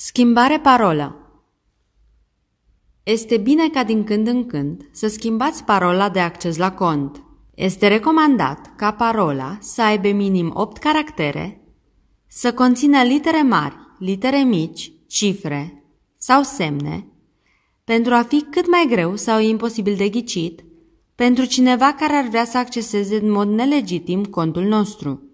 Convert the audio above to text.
Schimbare parolă Este bine ca din când în când să schimbați parola de acces la cont. Este recomandat ca parola să aibă minim 8 caractere, să conțină litere mari, litere mici, cifre sau semne, pentru a fi cât mai greu sau imposibil de ghicit pentru cineva care ar vrea să acceseze în mod nelegitim contul nostru.